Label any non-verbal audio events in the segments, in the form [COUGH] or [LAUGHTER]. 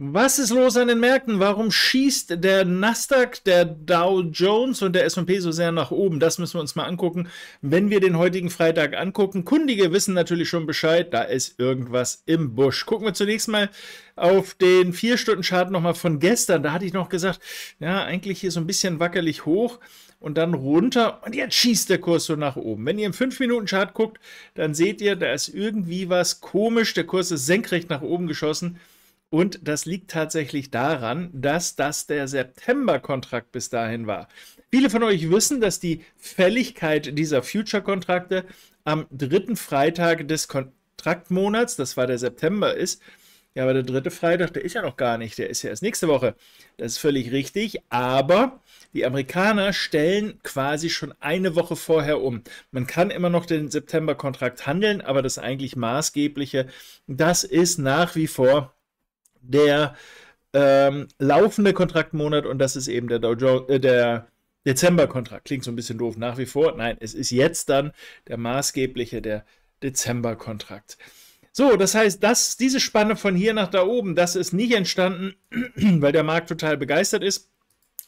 Was ist los an den Märkten? Warum schießt der Nasdaq, der Dow Jones und der S&P so sehr nach oben? Das müssen wir uns mal angucken, wenn wir den heutigen Freitag angucken. Kundige wissen natürlich schon Bescheid, da ist irgendwas im Busch. Gucken wir zunächst mal auf den 4-Stunden-Chart nochmal von gestern. Da hatte ich noch gesagt, ja, eigentlich hier so ein bisschen wackelig hoch und dann runter und jetzt schießt der Kurs so nach oben. Wenn ihr im 5-Minuten-Chart guckt, dann seht ihr, da ist irgendwie was komisch. Der Kurs ist senkrecht nach oben geschossen. Und das liegt tatsächlich daran, dass das der September-Kontrakt bis dahin war. Viele von euch wissen, dass die Fälligkeit dieser Future-Kontrakte am dritten Freitag des Kontraktmonats, das war der September, ist. Ja, aber der dritte Freitag, der ist ja noch gar nicht, der ist ja erst nächste Woche. Das ist völlig richtig, aber die Amerikaner stellen quasi schon eine Woche vorher um. Man kann immer noch den September-Kontrakt handeln, aber das eigentlich maßgebliche, das ist nach wie vor der ähm, laufende Kontraktmonat und das ist eben der, Dow Jones, äh, der Dezemberkontrakt. Klingt so ein bisschen doof nach wie vor. Nein, es ist jetzt dann der maßgebliche, der Dezember-Kontrakt. So, das heißt, dass diese Spanne von hier nach da oben, das ist nicht entstanden, [CLEARS THROAT] weil der Markt total begeistert ist,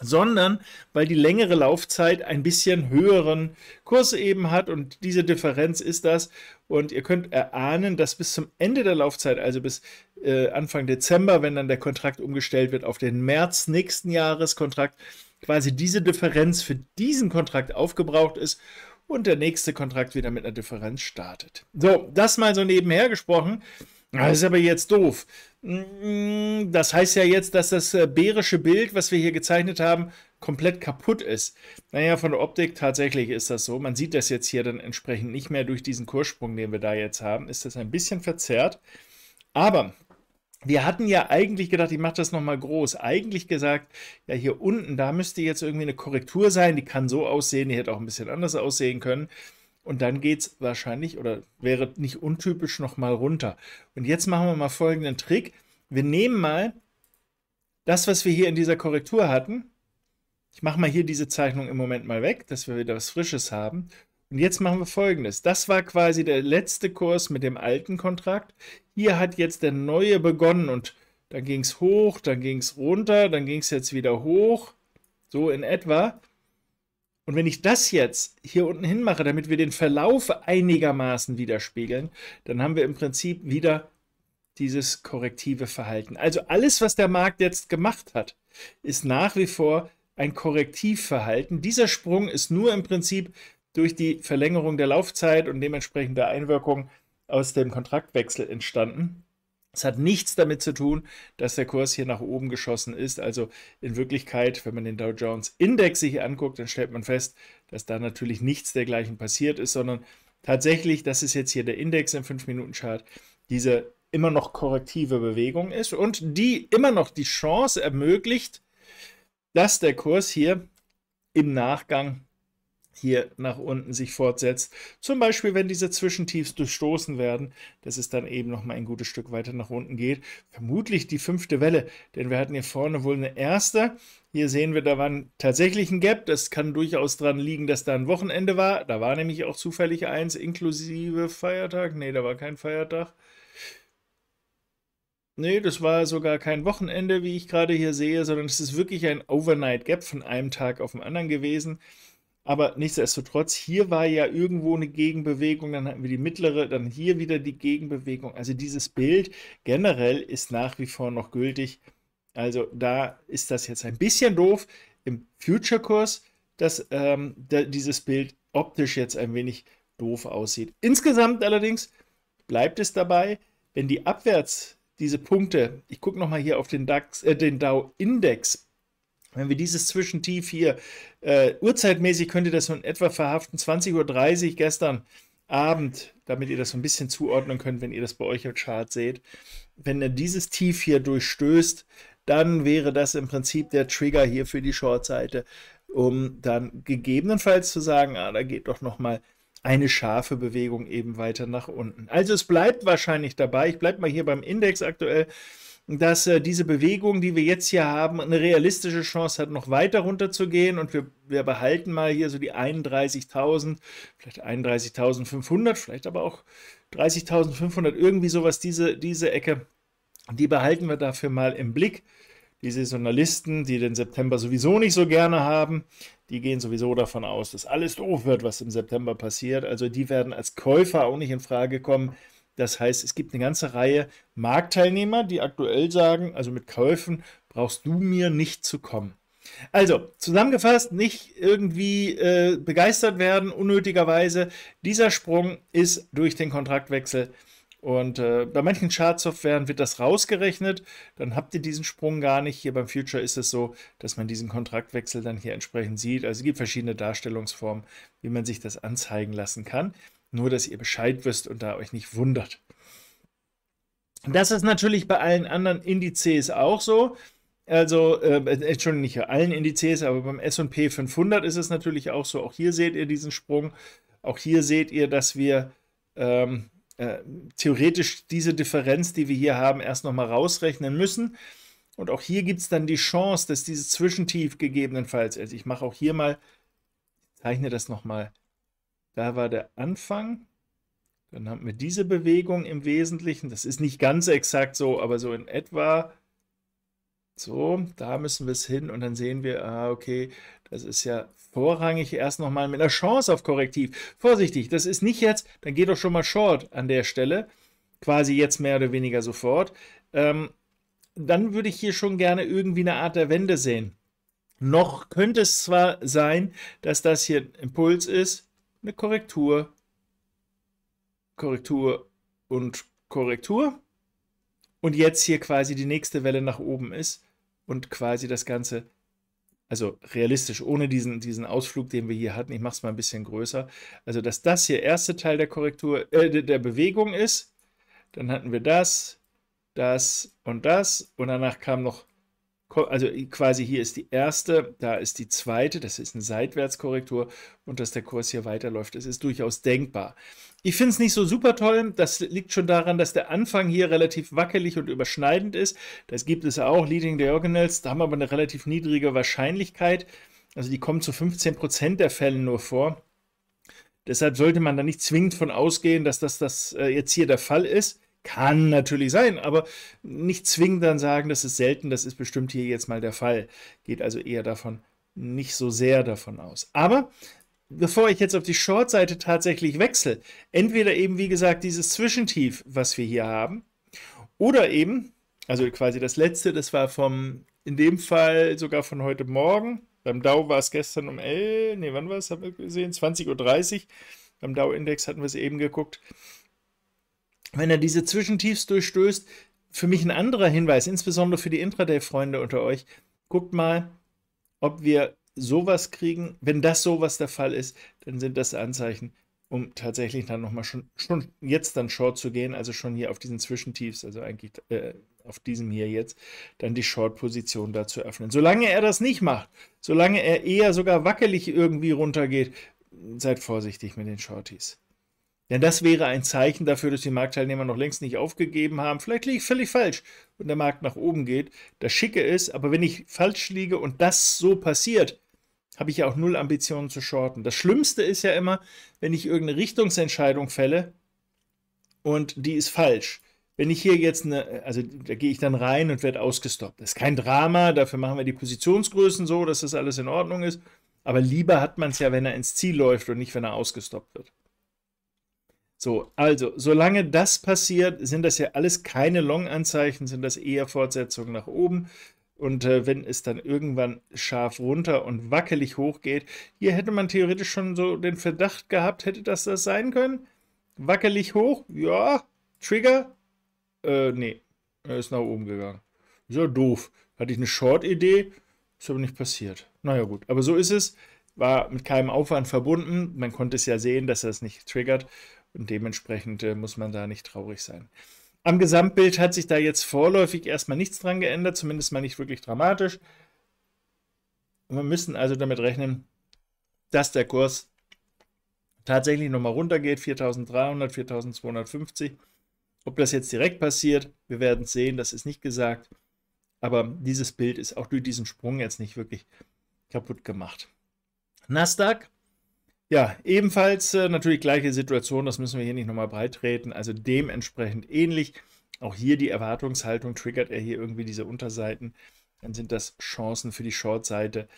sondern weil die längere Laufzeit ein bisschen höheren Kurs eben hat und diese Differenz ist das. Und ihr könnt erahnen, dass bis zum Ende der Laufzeit, also bis äh, Anfang Dezember, wenn dann der Kontrakt umgestellt wird auf den März nächsten Jahres Kontrakt, quasi diese Differenz für diesen Kontrakt aufgebraucht ist und der nächste Kontrakt wieder mit einer Differenz startet. So, das mal so nebenher gesprochen. Das ah, ist aber jetzt doof. Mm, das heißt ja jetzt, dass das äh, bärische Bild, was wir hier gezeichnet haben, komplett kaputt ist. Naja, von der Optik tatsächlich ist das so. Man sieht das jetzt hier dann entsprechend nicht mehr durch diesen Kurssprung, den wir da jetzt haben. Ist das ein bisschen verzerrt. Aber wir hatten ja eigentlich gedacht, ich mache das nochmal groß. Eigentlich gesagt, ja, hier unten, da müsste jetzt irgendwie eine Korrektur sein. Die kann so aussehen, die hätte auch ein bisschen anders aussehen können und dann geht es wahrscheinlich oder wäre nicht untypisch nochmal runter. Und jetzt machen wir mal folgenden Trick. Wir nehmen mal das, was wir hier in dieser Korrektur hatten. Ich mache mal hier diese Zeichnung im Moment mal weg, dass wir wieder was Frisches haben. Und jetzt machen wir folgendes. Das war quasi der letzte Kurs mit dem alten Kontrakt. Hier hat jetzt der neue begonnen und dann ging es hoch, dann ging es runter, dann ging es jetzt wieder hoch. So in etwa. Und wenn ich das jetzt hier unten hinmache, damit wir den Verlauf einigermaßen widerspiegeln, dann haben wir im Prinzip wieder dieses korrektive Verhalten. Also alles, was der Markt jetzt gemacht hat, ist nach wie vor ein Korrektivverhalten. Dieser Sprung ist nur im Prinzip durch die Verlängerung der Laufzeit und dementsprechende Einwirkung aus dem Kontraktwechsel entstanden. Es hat nichts damit zu tun, dass der Kurs hier nach oben geschossen ist. Also in Wirklichkeit, wenn man den Dow Jones Index sich anguckt, dann stellt man fest, dass da natürlich nichts dergleichen passiert ist, sondern tatsächlich, das ist jetzt hier der Index im 5-Minuten-Chart, diese immer noch korrektive Bewegung ist und die immer noch die Chance ermöglicht, dass der Kurs hier im Nachgang hier nach unten sich fortsetzt. Zum Beispiel, wenn diese Zwischentiefs durchstoßen werden, dass es dann eben noch mal ein gutes Stück weiter nach unten geht. Vermutlich die fünfte Welle, denn wir hatten hier vorne wohl eine erste. Hier sehen wir, da war tatsächlich ein Gap. Das kann durchaus daran liegen, dass da ein Wochenende war. Da war nämlich auch zufällig eins inklusive Feiertag. Nee, da war kein Feiertag. Nee, das war sogar kein Wochenende, wie ich gerade hier sehe, sondern es ist wirklich ein Overnight Gap von einem Tag auf den anderen gewesen. Aber nichtsdestotrotz, hier war ja irgendwo eine Gegenbewegung, dann hatten wir die mittlere, dann hier wieder die Gegenbewegung. Also dieses Bild generell ist nach wie vor noch gültig. Also da ist das jetzt ein bisschen doof im Future-Kurs, dass ähm, da dieses Bild optisch jetzt ein wenig doof aussieht. Insgesamt allerdings bleibt es dabei, wenn die abwärts diese Punkte, ich gucke nochmal hier auf den, DAX, äh, den Dow-Index wenn wir dieses Zwischentief hier äh, uhrzeitmäßig könnt ihr das so in etwa verhaften, 20.30 Uhr gestern Abend, damit ihr das so ein bisschen zuordnen könnt, wenn ihr das bei euch im Chart seht. Wenn ihr dieses Tief hier durchstößt, dann wäre das im Prinzip der Trigger hier für die Short-Seite, um dann gegebenenfalls zu sagen, ah, da geht doch nochmal eine scharfe Bewegung eben weiter nach unten. Also es bleibt wahrscheinlich dabei. Ich bleibe mal hier beim Index aktuell dass äh, diese Bewegung, die wir jetzt hier haben, eine realistische Chance hat, noch weiter runterzugehen. Und wir, wir behalten mal hier so die 31.000, vielleicht 31.500, vielleicht aber auch 30.500, irgendwie sowas, diese, diese Ecke, die behalten wir dafür mal im Blick. Die Saisonalisten, die den September sowieso nicht so gerne haben, die gehen sowieso davon aus, dass alles doof wird, was im September passiert. Also die werden als Käufer auch nicht in Frage kommen das heißt, es gibt eine ganze Reihe Marktteilnehmer, die aktuell sagen, also mit Käufen brauchst du mir nicht zu kommen. Also, zusammengefasst, nicht irgendwie äh, begeistert werden, unnötigerweise. Dieser Sprung ist durch den Kontraktwechsel und äh, bei manchen Chartsoftwaren wird das rausgerechnet, dann habt ihr diesen Sprung gar nicht. Hier beim Future ist es so, dass man diesen Kontraktwechsel dann hier entsprechend sieht. Also es gibt verschiedene Darstellungsformen, wie man sich das anzeigen lassen kann. Nur, dass ihr Bescheid wisst und da euch nicht wundert. Das ist natürlich bei allen anderen Indizes auch so. Also, äh, Entschuldigung, äh, nicht bei allen Indizes, aber beim SP 500 ist es natürlich auch so. Auch hier seht ihr diesen Sprung. Auch hier seht ihr, dass wir ähm, äh, theoretisch diese Differenz, die wir hier haben, erst nochmal rausrechnen müssen. Und auch hier gibt es dann die Chance, dass dieses Zwischentief gegebenenfalls, also ich mache auch hier mal, zeichne das nochmal da war der Anfang. Dann haben wir diese Bewegung im Wesentlichen. Das ist nicht ganz exakt so, aber so in etwa. So, da müssen wir es hin und dann sehen wir, ah, okay, das ist ja vorrangig erst nochmal mit einer Chance auf Korrektiv. Vorsichtig, das ist nicht jetzt, dann geht doch schon mal Short an der Stelle, quasi jetzt mehr oder weniger sofort. Ähm, dann würde ich hier schon gerne irgendwie eine Art der Wende sehen. Noch könnte es zwar sein, dass das hier Impuls ist, eine Korrektur, Korrektur und Korrektur. Und jetzt hier quasi die nächste Welle nach oben ist und quasi das Ganze, also realistisch, ohne diesen, diesen Ausflug, den wir hier hatten, ich mache es mal ein bisschen größer, also dass das hier erste Teil der Korrektur, äh, der Bewegung ist, dann hatten wir das, das und das und danach kam noch also quasi hier ist die erste, da ist die zweite, das ist eine Seitwärtskorrektur und dass der Kurs hier weiterläuft, das ist durchaus denkbar. Ich finde es nicht so super toll, das liegt schon daran, dass der Anfang hier relativ wackelig und überschneidend ist. Das gibt es auch, Leading Diagonals, da haben wir aber eine relativ niedrige Wahrscheinlichkeit. Also die kommen zu 15% der Fälle nur vor. Deshalb sollte man da nicht zwingend von ausgehen, dass das, das äh, jetzt hier der Fall ist. Kann natürlich sein, aber nicht zwingend dann sagen, das ist selten, das ist bestimmt hier jetzt mal der Fall. Geht also eher davon, nicht so sehr davon aus. Aber bevor ich jetzt auf die Short-Seite tatsächlich wechsle, entweder eben, wie gesagt, dieses Zwischentief, was wir hier haben, oder eben, also quasi das letzte, das war vom, in dem Fall sogar von heute Morgen, beim Dow war es gestern um 11, nee, wann war es, haben wir gesehen, 20.30 Uhr, beim Dow-Index hatten wir es eben geguckt, wenn er diese Zwischentiefs durchstößt, für mich ein anderer Hinweis, insbesondere für die Intraday-Freunde unter euch. Guckt mal, ob wir sowas kriegen. Wenn das sowas der Fall ist, dann sind das Anzeichen, um tatsächlich dann nochmal schon, schon jetzt dann Short zu gehen, also schon hier auf diesen Zwischentiefs, also eigentlich äh, auf diesem hier jetzt, dann die Short-Position da zu öffnen. Solange er das nicht macht, solange er eher sogar wackelig irgendwie runtergeht, seid vorsichtig mit den Shorties. Denn das wäre ein Zeichen dafür, dass die Marktteilnehmer noch längst nicht aufgegeben haben. Vielleicht liege ich völlig falsch und der Markt nach oben geht. Das Schicke ist, aber wenn ich falsch liege und das so passiert, habe ich ja auch null Ambitionen zu shorten. Das Schlimmste ist ja immer, wenn ich irgendeine Richtungsentscheidung fälle und die ist falsch. Wenn ich hier jetzt eine, also da gehe ich dann rein und werde ausgestoppt. Das ist kein Drama, dafür machen wir die Positionsgrößen so, dass das alles in Ordnung ist. Aber lieber hat man es ja, wenn er ins Ziel läuft und nicht, wenn er ausgestoppt wird. So, also, solange das passiert, sind das ja alles keine Long-Anzeichen, sind das eher Fortsetzungen nach oben. Und äh, wenn es dann irgendwann scharf runter und wackelig hochgeht, hier hätte man theoretisch schon so den Verdacht gehabt, hätte das das sein können? Wackelig hoch, ja, Trigger, äh, nee, er ist nach oben gegangen. Ist ja doof. Hatte ich eine Short-Idee, ist aber nicht passiert. Naja, gut, aber so ist es. War mit keinem Aufwand verbunden. Man konnte es ja sehen, dass er es nicht triggert. Und dementsprechend äh, muss man da nicht traurig sein. Am Gesamtbild hat sich da jetzt vorläufig erstmal nichts dran geändert, zumindest mal nicht wirklich dramatisch. wir müssen also damit rechnen, dass der Kurs tatsächlich nochmal runtergeht, 4300, 4250. Ob das jetzt direkt passiert, wir werden es sehen, das ist nicht gesagt. Aber dieses Bild ist auch durch diesen Sprung jetzt nicht wirklich kaputt gemacht. Nasdaq ja, ebenfalls äh, natürlich gleiche Situation, das müssen wir hier nicht nochmal breitreten, also dementsprechend ähnlich. Auch hier die Erwartungshaltung, triggert er hier irgendwie diese Unterseiten, dann sind das Chancen für die Shortseite.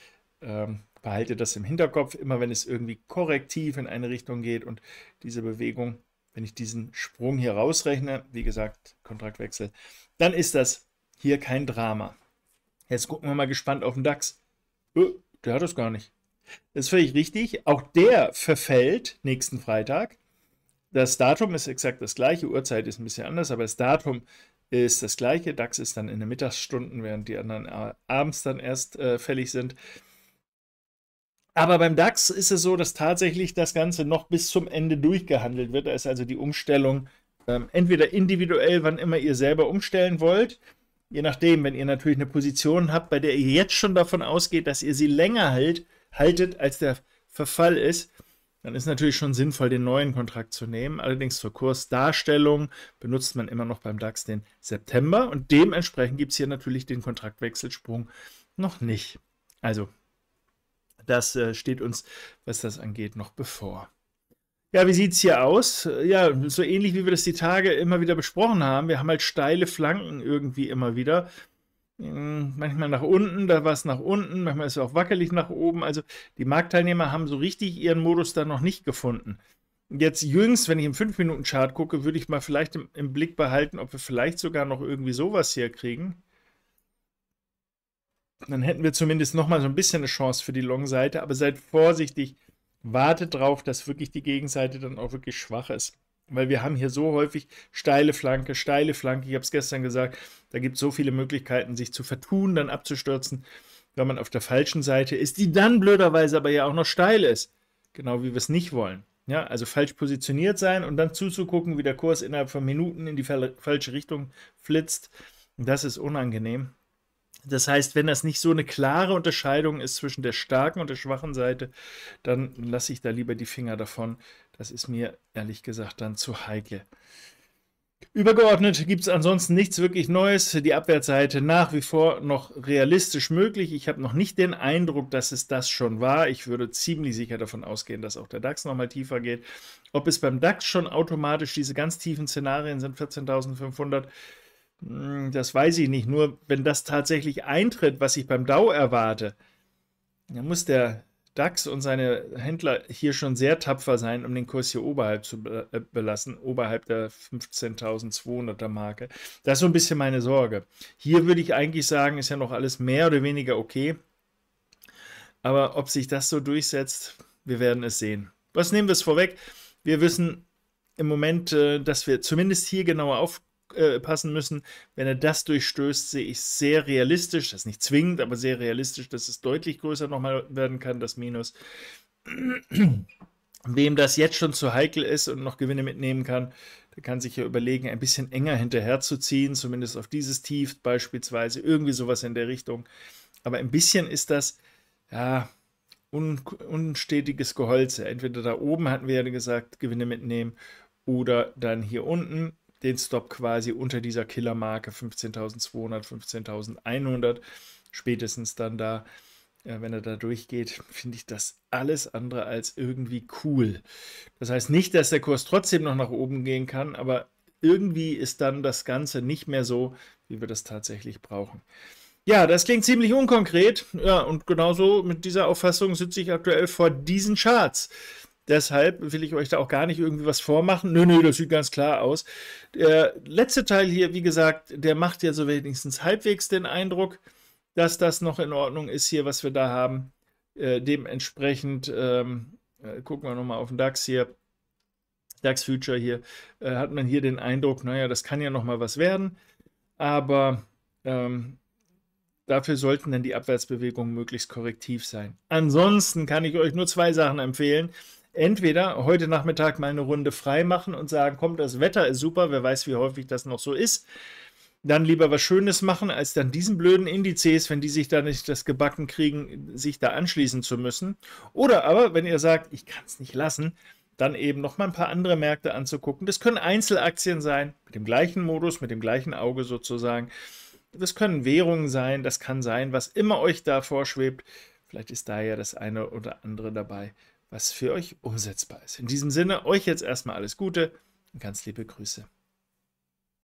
Ähm, behalte das im Hinterkopf, immer wenn es irgendwie korrektiv in eine Richtung geht und diese Bewegung, wenn ich diesen Sprung hier rausrechne, wie gesagt, Kontraktwechsel, dann ist das hier kein Drama. Jetzt gucken wir mal gespannt auf den DAX. Oh, der hat das gar nicht. Das ist völlig richtig. Auch der verfällt nächsten Freitag. Das Datum ist exakt das gleiche, Uhrzeit ist ein bisschen anders, aber das Datum ist das gleiche. DAX ist dann in den Mittagsstunden, während die anderen abends dann erst äh, fällig sind. Aber beim DAX ist es so, dass tatsächlich das Ganze noch bis zum Ende durchgehandelt wird. Da ist also die Umstellung ähm, entweder individuell, wann immer ihr selber umstellen wollt. Je nachdem, wenn ihr natürlich eine Position habt, bei der ihr jetzt schon davon ausgeht, dass ihr sie länger hält, haltet, als der Verfall ist, dann ist natürlich schon sinnvoll, den neuen Kontrakt zu nehmen. Allerdings zur Kursdarstellung benutzt man immer noch beim DAX den September und dementsprechend gibt es hier natürlich den Kontraktwechselsprung noch nicht. Also, das äh, steht uns, was das angeht, noch bevor. Ja, wie sieht es hier aus? Ja, so ähnlich wie wir das die Tage immer wieder besprochen haben. Wir haben halt steile Flanken irgendwie immer wieder. Hm, manchmal nach unten, da war es nach unten, manchmal ist es auch wackelig nach oben. Also die Marktteilnehmer haben so richtig ihren Modus da noch nicht gefunden. Jetzt jüngst, wenn ich im 5-Minuten-Chart gucke, würde ich mal vielleicht im, im, Blick behalten, ob wir vielleicht sogar noch irgendwie sowas herkriegen. Dann hätten wir zumindest nochmal so ein bisschen eine Chance für die Long-Seite, aber seid vorsichtig, wartet drauf, dass wirklich die Gegenseite dann auch wirklich schwach ist. Weil wir haben hier so häufig steile Flanke, steile Flanke. Ich habe es gestern gesagt, da gibt es so viele Möglichkeiten, sich zu vertun, dann abzustürzen, wenn man auf der falschen Seite ist, die dann blöderweise aber ja auch noch steil ist. Genau wie wir es nicht wollen. Ja, also falsch positioniert sein und dann zuzugucken, wie der Kurs innerhalb von Minuten in die falsche Richtung flitzt. Das ist unangenehm. Das heißt, wenn das nicht so eine klare Unterscheidung ist zwischen der starken und der schwachen Seite, dann lasse ich da lieber die Finger davon. Das ist mir ehrlich gesagt dann zu heikel. Übergeordnet gibt es ansonsten nichts wirklich Neues. Die Abwärtsseite nach wie vor noch realistisch möglich. Ich habe noch nicht den Eindruck, dass es das schon war. Ich würde ziemlich sicher davon ausgehen, dass auch der DAX nochmal tiefer geht. Ob es beim DAX schon automatisch diese ganz tiefen Szenarien sind, 14.500, hm, das weiß ich nicht. Nur wenn das tatsächlich eintritt, was ich beim DAO erwarte, dann muss der DAX und seine Händler hier schon sehr tapfer sein, um den Kurs hier oberhalb zu äh, belassen, oberhalb der 15.200er Marke. Das ist so ein bisschen meine Sorge. Hier würde ich eigentlich sagen, ist ja noch alles mehr oder weniger okay. Aber ob sich das so durchsetzt, wir werden es sehen. Was nehmen wir es vorweg? Wir wissen im Moment, äh, dass wir zumindest hier genauer aufpassen äh, passen müssen. Wenn er das durchstößt, sehe ich sehr realistisch, das ist nicht zwingend, aber sehr realistisch, dass es deutlich größer nochmal werden kann, das Minus. [CLEARS THROAT] Wem das jetzt schon zu heikel ist und noch Gewinne mitnehmen kann, der kann sich ja überlegen, ein bisschen enger hinterherzuziehen, zumindest auf dieses Tief beispielsweise, irgendwie sowas in der Richtung. Aber ein bisschen ist das, ja, un unstetiges Geholze. Entweder da oben hatten wir ja gesagt, Gewinne mitnehmen, oder dann hier unten den Stop quasi unter dieser Killermarke 15.200, 15.100, spätestens dann da, äh, wenn er da durchgeht, [LAUGHS] finde ich das alles andere als irgendwie cool. Das heißt nicht, dass der Kurs trotzdem noch nach oben gehen kann, aber irgendwie ist dann das Ganze nicht mehr so, wie wir das tatsächlich brauchen. Ja, das klingt ziemlich unkonkret. Ja, und genauso mit dieser Auffassung sitze ich aktuell vor diesen Charts. Deshalb will ich euch da auch gar nicht irgendwie was vormachen. Nö, nö, das sieht ganz klar aus. Der letzte Teil hier, wie gesagt, der macht ja so wenigstens halbwegs den Eindruck, dass das noch in Ordnung ist hier, was wir da haben. Äh, dementsprechend ähm, äh, gucken wir nochmal auf den DAX hier. DAX Future hier, äh, hat man hier den Eindruck, naja, das kann ja nochmal was werden. Aber ähm, Dafür sollten dann die Abwärtsbewegungen möglichst korrektiv sein. Ansonsten kann ich euch nur zwei Sachen empfehlen entweder heute Nachmittag mal eine Runde frei machen und sagen, komm, das Wetter ist super, wer weiß, wie häufig das noch so ist. Dann lieber was Schönes machen, als dann diesen blöden Indizes, wenn die sich da nicht das gebacken kriegen, sich da anschließen zu müssen. Oder aber, wenn ihr sagt, ich kann es nicht lassen, dann eben noch mal ein paar andere Märkte anzugucken. Das können Einzelaktien sein, mit dem gleichen Modus, mit dem gleichen Auge sozusagen. Das können Währungen sein, das kann sein, was immer euch da vorschwebt. Vielleicht ist da ja das eine oder andere dabei, was für euch umsetzbar ist. In diesem Sinne, euch jetzt erstmal alles Gute und ganz liebe Grüße.